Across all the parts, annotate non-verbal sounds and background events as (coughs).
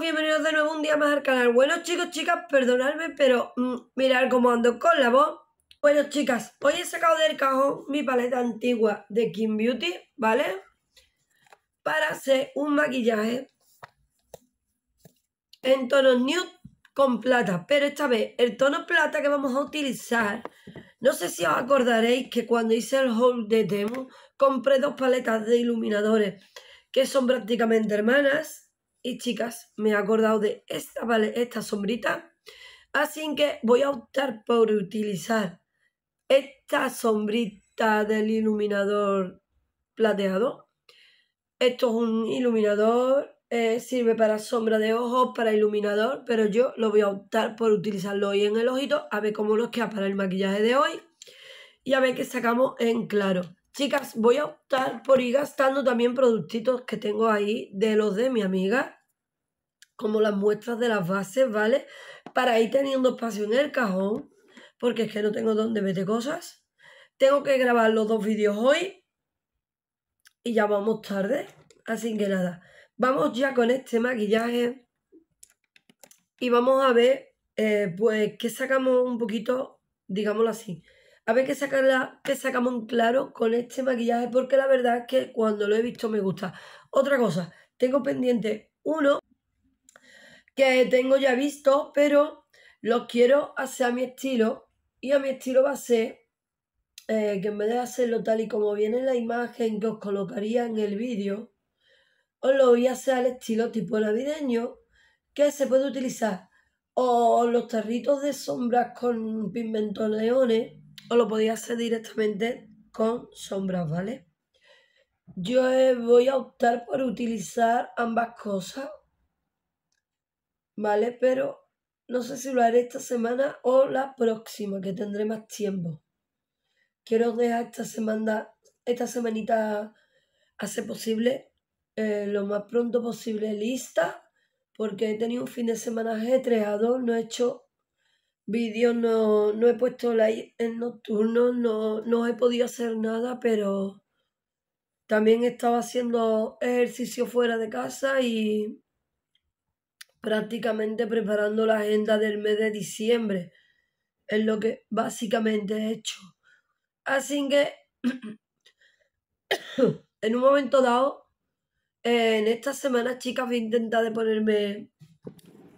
bienvenidos de nuevo un día más al canal. Bueno chicos, chicas, perdonadme, pero mirar mm, mirad cómo ando con la voz. Bueno chicas, hoy he sacado del cajón mi paleta antigua de Kim Beauty, ¿vale? Para hacer un maquillaje en tonos nude con plata. Pero esta vez, el tono plata que vamos a utilizar, no sé si os acordaréis que cuando hice el haul de demo compré dos paletas de iluminadores que son prácticamente hermanas y chicas, me he acordado de esta, ¿vale? esta sombrita. Así que voy a optar por utilizar esta sombrita del iluminador plateado. Esto es un iluminador, eh, sirve para sombra de ojos, para iluminador, pero yo lo voy a optar por utilizarlo hoy en el ojito, a ver cómo nos queda para el maquillaje de hoy y a ver qué sacamos en claro. Chicas, voy a optar por ir gastando también productitos que tengo ahí de los de mi amiga, como las muestras de las bases, ¿vale? Para ir teniendo espacio en el cajón, porque es que no tengo dónde meter cosas. Tengo que grabar los dos vídeos hoy y ya vamos tarde, así que nada. Vamos ya con este maquillaje y vamos a ver, eh, pues, que sacamos un poquito, digámoslo así, a ver qué, sacamos en claro con este maquillaje, porque la verdad es que cuando lo he visto me gusta. Otra cosa, tengo pendiente uno que tengo ya visto, pero lo quiero hacer a mi estilo. Y a mi estilo va a ser eh, que en vez de hacerlo tal y como viene en la imagen que os colocaría en el vídeo, os lo voy a hacer al estilo tipo navideño, que se puede utilizar o los tarritos de sombras con pigmentos leones, o lo podía hacer directamente con sombras, ¿vale? Yo eh, voy a optar por utilizar ambas cosas, ¿vale? Pero no sé si lo haré esta semana o la próxima, que tendré más tiempo. Quiero dejar esta semana, esta semanita, hace posible, eh, lo más pronto posible lista, porque he tenido un fin de semana ajetreado, no he hecho vídeos, no, he puesto like en nocturno, no, no he podido hacer nada, pero también estaba haciendo ejercicio fuera de casa y prácticamente preparando la agenda del mes de diciembre. Es lo que básicamente he hecho. Así que (coughs) en un momento dado, en esta semana, chicas, voy a intentar de ponerme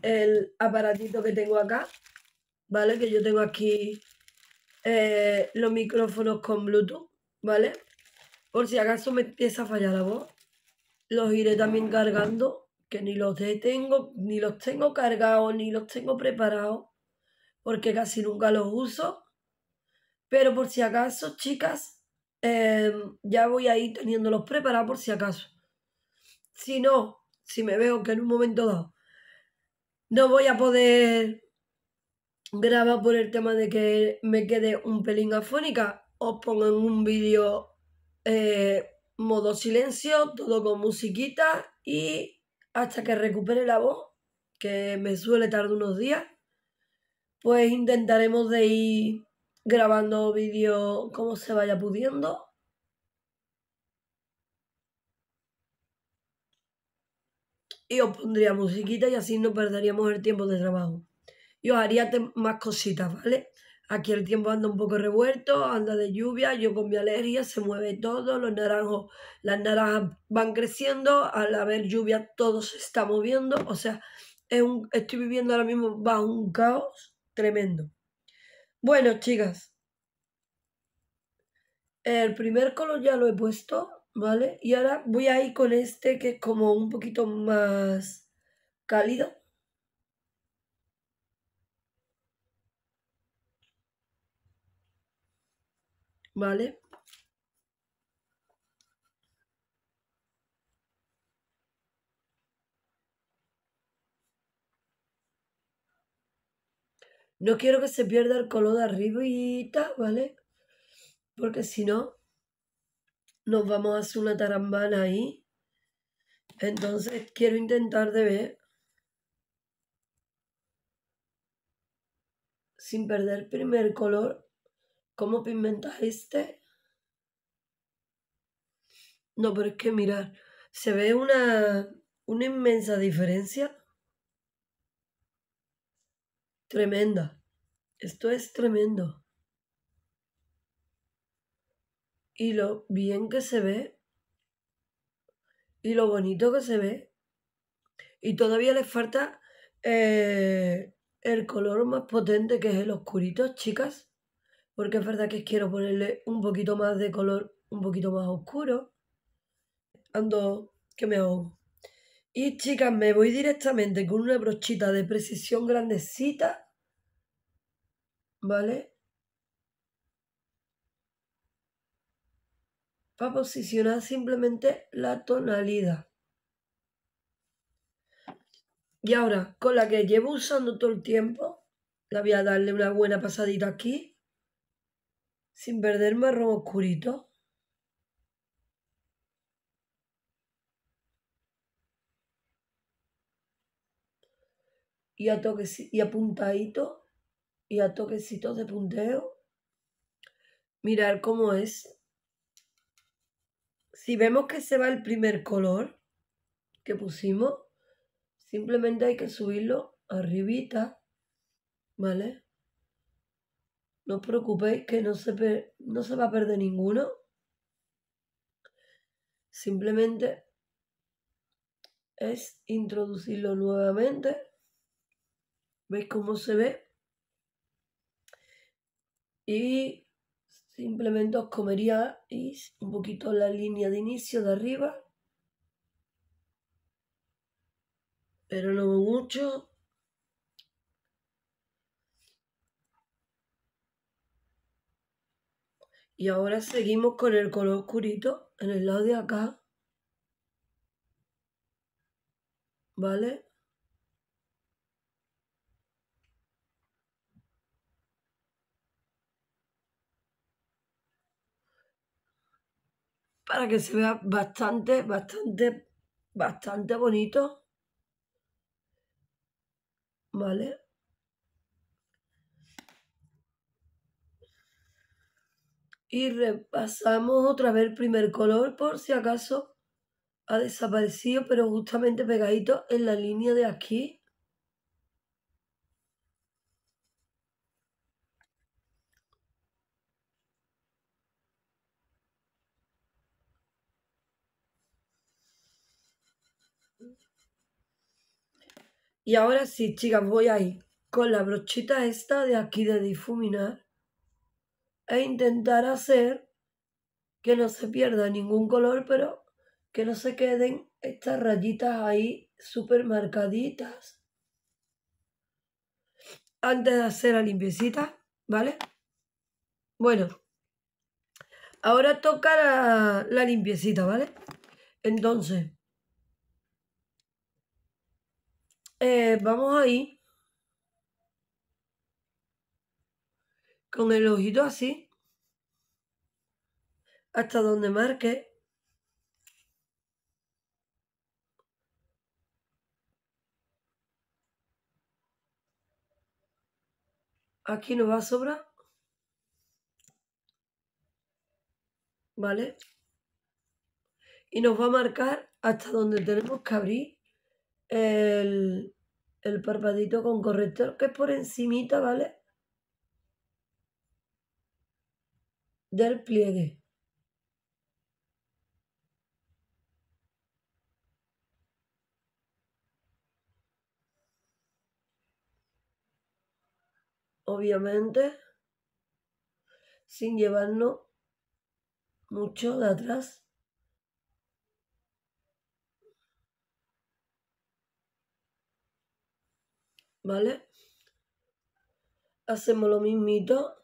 el aparatito que tengo acá, ¿vale? Que yo tengo aquí eh, los micrófonos con Bluetooth, ¿vale? Por si acaso me empieza a fallar la voz. Los iré también cargando, que ni los tengo, ni los tengo cargados, ni los tengo preparados, porque casi nunca los uso. Pero por si acaso, chicas, em, ya voy a ir teniéndolos preparados por si acaso. Si no, si me veo que en un momento dado no voy a poder graba por el tema de que me quede un pelín afónica, os pongo en un vídeo eh, modo silencio, todo con musiquita y hasta que recupere la voz, que me suele tardar unos días, pues intentaremos de ir grabando vídeo como se vaya pudiendo. Y os pondría musiquita y así no perderíamos el tiempo de trabajo. Yo haría más cositas, ¿vale? Aquí el tiempo anda un poco revuelto, anda de lluvia, yo con mi alergia se mueve todo, los naranjos, las naranjas van creciendo, al haber lluvia todo se está moviendo, o sea, estoy viviendo ahora mismo bajo un caos tremendo. Bueno, chicas, el primer color ya lo he puesto, ¿vale? Y ahora voy a ir con este que es como un poquito más cálido, ¿vale? No quiero que se pierda el color de arribita, ¿vale? Porque si no, nos vamos a hacer una tarambana ahí. Entonces quiero intentar de ver sin perder primer color ¿Cómo pigmentas este? No, pero es que mirar, se ve una, inmensa diferencia. Tremenda. Esto es tremendo. Y lo bien que se ve. Y lo bonito que se ve. Y todavía le falta eh, el color más potente que es el oscurito, chicas porque es verdad que quiero ponerle un poquito más de color, un poquito más oscuro. Ando que me ahogo. Y chicas, me voy directamente con una brochita de precisión grandecita. ¿Vale? Para posicionar simplemente la tonalidad. Y ahora, con la que llevo usando todo el tiempo, la voy a darle una buena pasadita aquí sin perder marrón oscurito. Y a, toques, y a y a toquecitos de punteo. Mirar cómo es. Si vemos que se va el primer color que pusimos, simplemente hay que subirlo arribita, ¿vale? No os preocupéis que no se, no se va a perder ninguno. Simplemente es introducirlo nuevamente. ¿Veis cómo se ve? Y simplemente os comería un poquito la línea de inicio de arriba. Pero no mucho. Y ahora seguimos con el color oscurito en el lado de acá. ¿Vale? Para que se vea bastante, bastante, bastante bonito. ¿Vale? y repasamos otra vez el primer color por si acaso ha desaparecido pero justamente pegadito en la línea de aquí Y ahora sí, chicas, voy a ir con la brochita esta de aquí de difuminar e intentar hacer que no se pierda ningún color, pero que no se queden estas rayitas ahí súper marcaditas. Antes de hacer la limpiecita, ¿vale? Bueno, ahora toca la, limpiecita, ¿vale? Entonces, eh, vamos ahí con el ojito así, hasta donde marque. Aquí nos va a sobrar. ¿Vale? Y nos va a marcar hasta donde tenemos que abrir el, el parpadito con corrector, que es por encimita, ¿vale? del pliegue. Obviamente, sin llevarnos mucho de atrás. ¿Vale? Hacemos lo mismito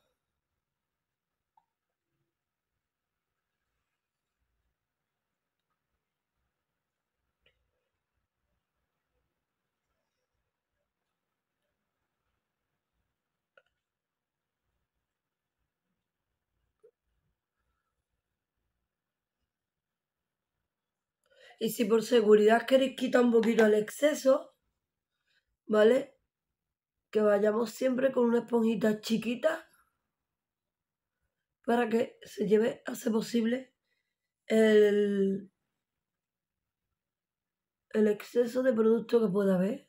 Y si por seguridad queréis quitar un poquito el exceso, ¿vale? Que vayamos siempre con una esponjita chiquita para que se lleve a posible el, el exceso de producto que pueda haber.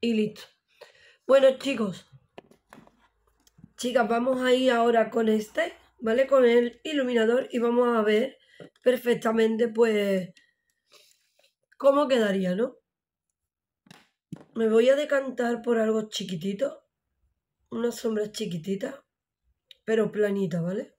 y listo. Bueno chicos, chicas, vamos a ir ahora con este, ¿vale? Con el iluminador y vamos a ver perfectamente pues cómo quedaría, ¿no? Me voy a decantar por algo chiquitito, una sombra chiquitita, pero planita, ¿vale?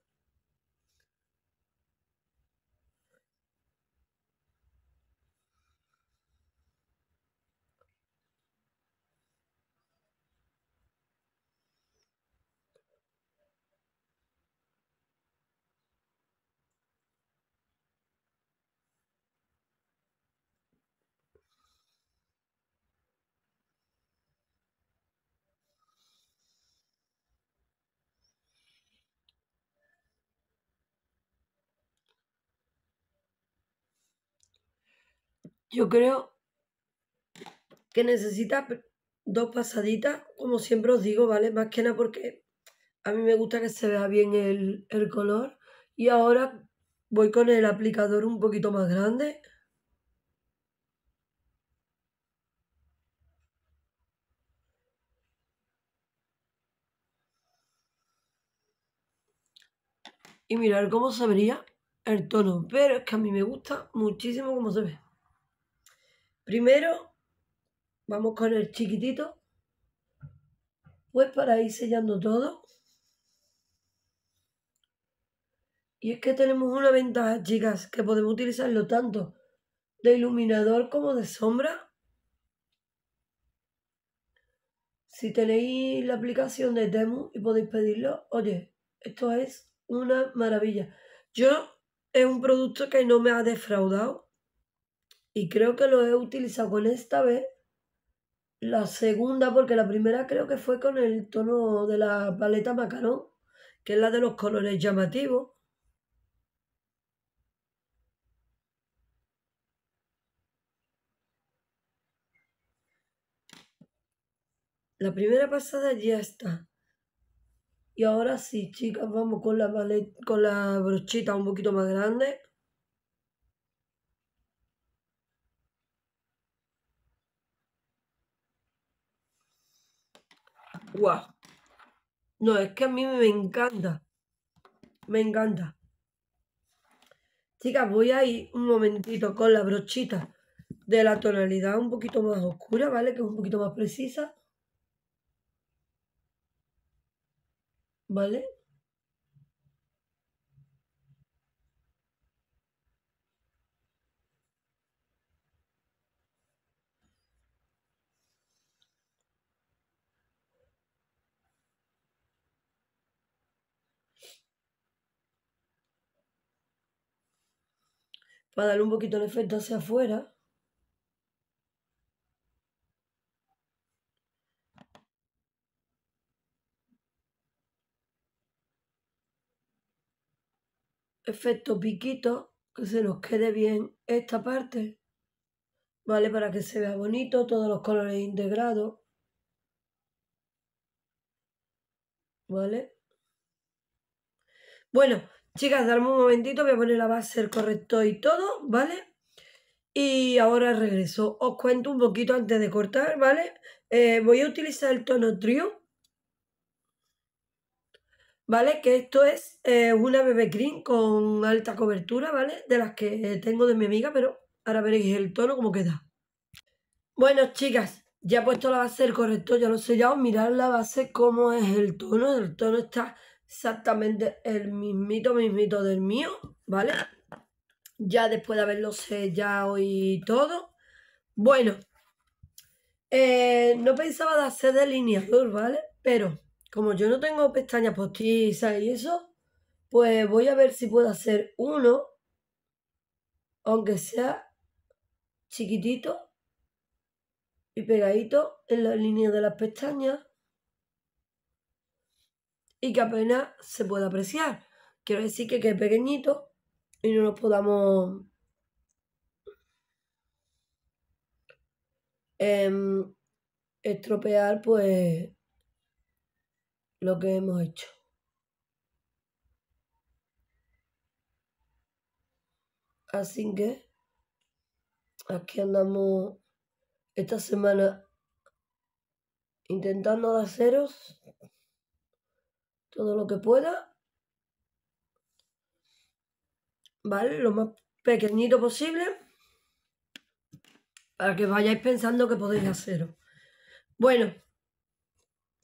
Yo creo que necesita dos pasaditas, como siempre os digo, ¿vale? Más que nada porque a mí me gusta que se vea bien el, color. Y ahora voy con el aplicador un poquito más grande. Y mirar cómo se vería el tono. Pero es que a mí me gusta muchísimo cómo se ve. Primero, vamos con el chiquitito. Pues para ir sellando todo. Y es que tenemos una ventaja, chicas, que podemos utilizarlo tanto de iluminador como de sombra. Si tenéis la aplicación de Temu y podéis pedirlo, oye, esto es una maravilla. Yo es un producto que no me ha defraudado y creo que lo he utilizado con esta vez. La segunda, porque la primera creo que fue con el tono de la paleta Macaron, que es la de los colores llamativos. La primera pasada ya está. Y ahora sí, chicas, vamos con la, con la brochita un poquito más grande. No, es que a mí me encanta. Me encanta. Chicas, voy a ir un momentito con la brochita de la tonalidad un poquito más oscura, ¿vale? Que es un poquito más precisa. ¿Vale? para darle un poquito el efecto hacia afuera. Efecto piquito, que se nos quede bien esta parte, ¿vale? Para que se vea bonito, todos los colores integrados. ¿Vale? Bueno, Chicas, darme un momentito, voy a poner la base, el corrector y todo, ¿vale? Y ahora regreso. Os cuento un poquito antes de cortar, ¿vale? Eh, voy a utilizar el tono Trio. ¿Vale? Que esto es eh, una BB Cream con alta cobertura, ¿vale? De las que tengo de mi amiga, pero ahora veréis el tono como queda. Bueno, chicas, ya he puesto la base del corrector, ya lo he sellado. Mirad la base, cómo es el tono. El tono está exactamente el mismito, mismito del mío, ¿vale? Ya después de haberlo sellado y todo. Bueno, eh, no pensaba de hacer delineador, ¿vale? Pero como yo no tengo pestañas postizas y eso, pues voy a ver si puedo hacer uno, aunque sea chiquitito y pegadito en la línea de las pestañas y que apenas se puede apreciar. Quiero decir que, que es pequeñito y no nos podamos em, estropear pues lo que hemos hecho. Así que aquí andamos esta semana intentando haceros todo lo que pueda. ¿Vale? Lo más pequeñito posible. Para que vayáis pensando que podéis hacerlo. Bueno,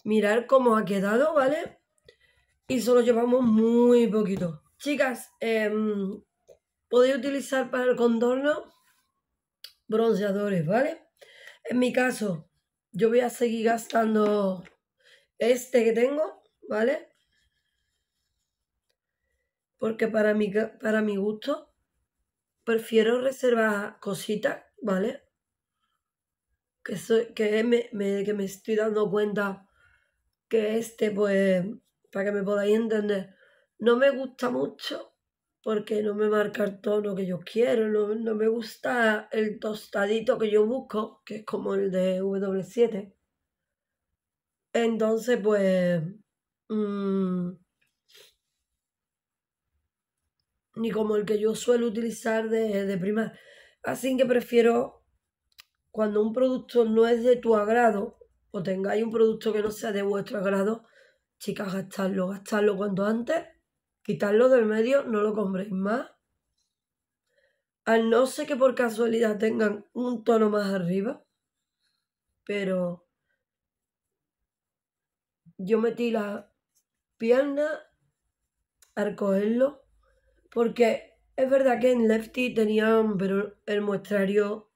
mirar cómo ha quedado, ¿vale? Y solo llevamos muy poquito. Chicas, em, podéis utilizar para el contorno bronceadores, ¿vale? En mi caso, yo voy a seguir gastando este que tengo, ¿vale? porque para mi, para mi gusto prefiero reservar cositas, ¿vale? Que, soy, que, me, que me estoy dando cuenta que este, pues, para que me podáis entender, no me gusta mucho porque no me marca el tono que yo quiero, no, me gusta el tostadito que yo busco, que es como el de W7. Entonces, pues... Mm, ni como el que yo suelo utilizar de, de primar. Así que prefiero, cuando un producto no es de tu agrado, o tengáis un producto que no sea de vuestro agrado, chicas, gastarlo, gastarlo cuanto antes, quitarlo del medio, no lo compréis más. Al no ser que por casualidad tengan un tono más arriba, pero yo metí la pierna al cogerlo porque es verdad que en Lefty tenían, pero el muestrario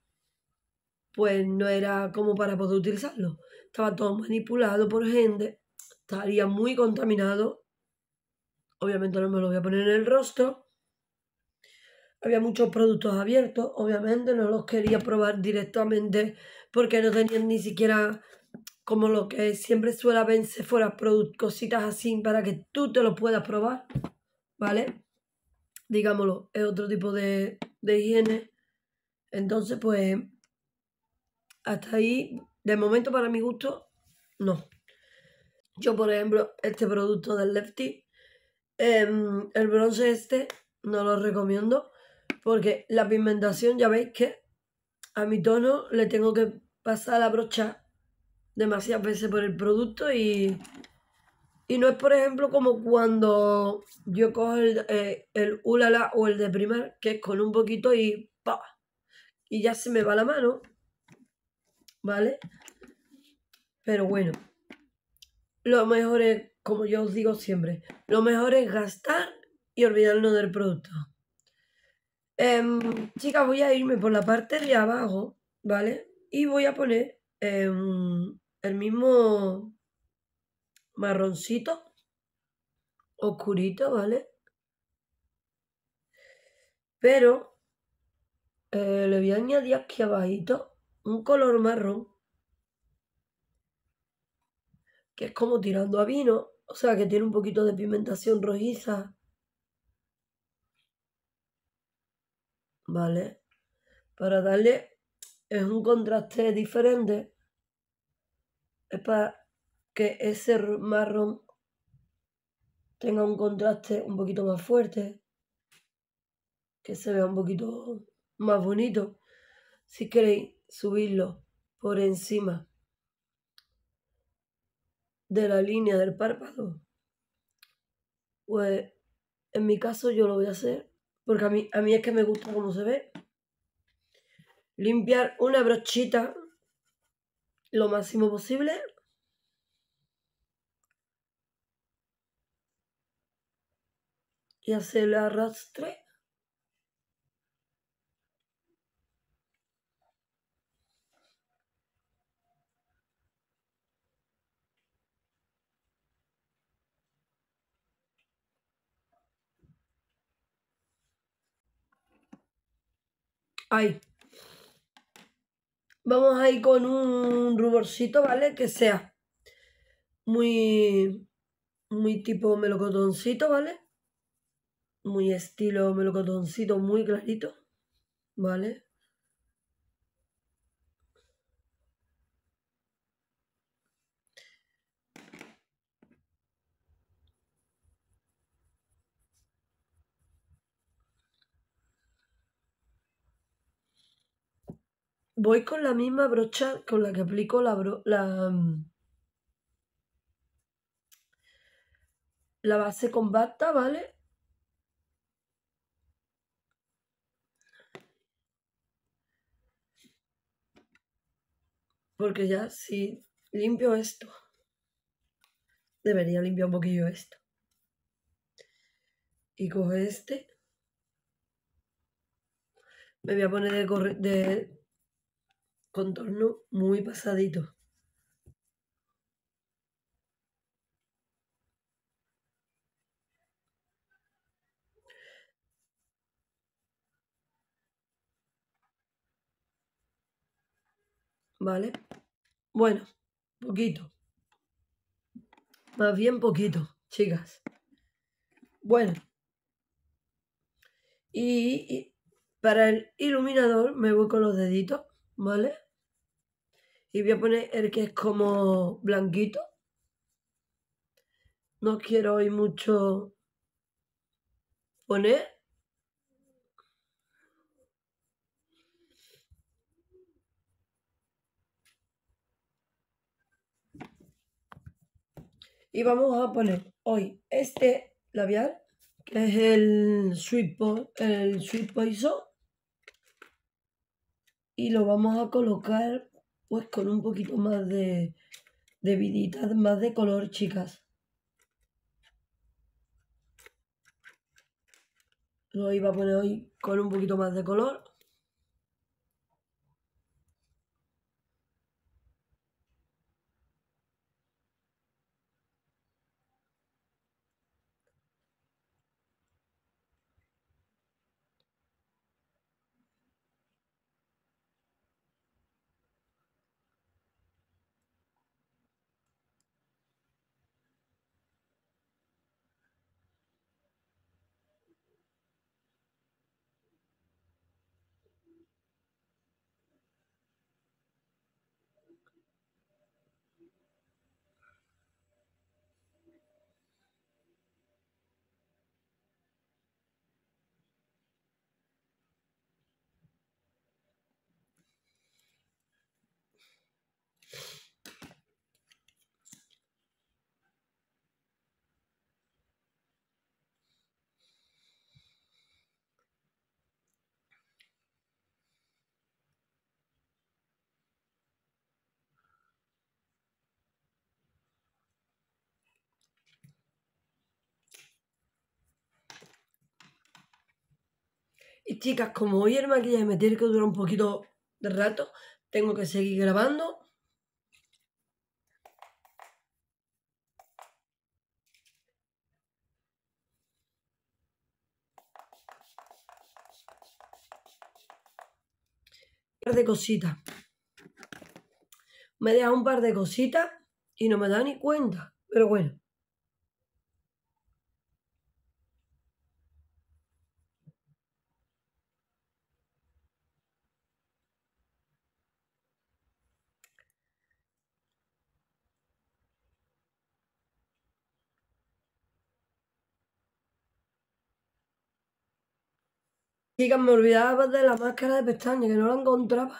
pues no era como para poder utilizarlo. Estaba todo manipulado por gente, estaría muy contaminado. Obviamente no me lo voy a poner en el rostro. Había muchos productos abiertos, obviamente no los quería probar directamente porque no tenían ni siquiera como lo que siempre suele verse fuera cositas así para que tú te lo puedas probar, ¿vale? digámoslo, es otro tipo de, higiene. Entonces, pues, hasta ahí, de momento para mi gusto, no. Yo, por ejemplo, este producto del Lefty, em, el bronce este, no lo recomiendo porque la pigmentación, ya veis que a mi tono le tengo que pasar la brocha demasiadas veces por el producto y y no es, por ejemplo, como cuando yo cojo eh, el, ulala o el de primer que es con un poquito y pa, y ya se me va la mano, ¿vale? Pero bueno, lo mejor es, como yo os digo siempre, lo mejor es gastar y olvidarnos del producto. Em, chicas, voy a irme por la parte de abajo, ¿vale? Y voy a poner em, el mismo marroncito, oscurito, ¿vale? Pero eh, le voy a añadir aquí abajito un color marrón, que es como tirando a vino, o sea que tiene un poquito de pigmentación rojiza. ¿Vale? Para darle, es un contraste diferente. Es para que ese marrón tenga un contraste un poquito más fuerte, que se vea un poquito más bonito. Si queréis subirlo por encima de la línea del párpado, pues en mi caso yo lo voy a hacer porque a mí, a mí es que me gusta cómo se ve. Limpiar una brochita lo máximo posible y hacer el arrastre. Ahí. Vamos a ir con un ruborcito, ¿vale? Que sea muy, muy tipo melocotoncito, ¿vale? muy estilo melocotoncito, muy clarito, ¿vale? Voy con la misma brocha con la que aplico la, bro la, mm, la base combata ¿vale? Porque ya si limpio esto, debería limpiar un poquillo esto. Y coge este. Me voy a poner de contorno muy pasadito. ¿vale? Bueno, poquito. Más bien poquito, chicas. Bueno. Y, para el iluminador me voy con los deditos, ¿vale? Y voy a poner el que es como blanquito. No quiero hoy mucho poner Y vamos a poner hoy este labial, que es el Sweet, el Poison. Y lo vamos a colocar pues con un poquito más de, de vidita, más de color, chicas. Lo iba a poner hoy con un poquito más de color. Y chicas, como hoy el maquillaje me tiene que durar un poquito de rato, tengo que seguir grabando. Un par de cositas. Me da un par de cositas y no me da ni cuenta. Pero bueno. Chicas, me olvidaba de la máscara de pestaña, que no la encontraba.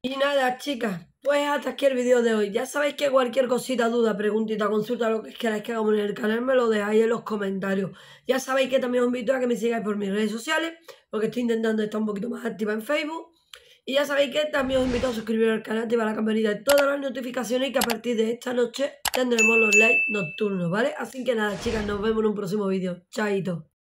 Y nada, chicas, pues hasta aquí el vídeo de hoy. Ya sabéis que cualquier cosita, duda, preguntita, consulta, lo que queráis que hagamos en el canal, me lo dejáis en los comentarios. Ya sabéis que también os invito a que me sigáis por mis redes sociales, porque estoy intentando estar un poquito más activa en Facebook. Y ya sabéis que también os invito a suscribiros al canal, activar la campanita de todas las notificaciones y que a partir de esta noche tendremos los likes nocturnos, ¿vale? Así que nada, chicas, nos vemos en un próximo vídeo. Chaito.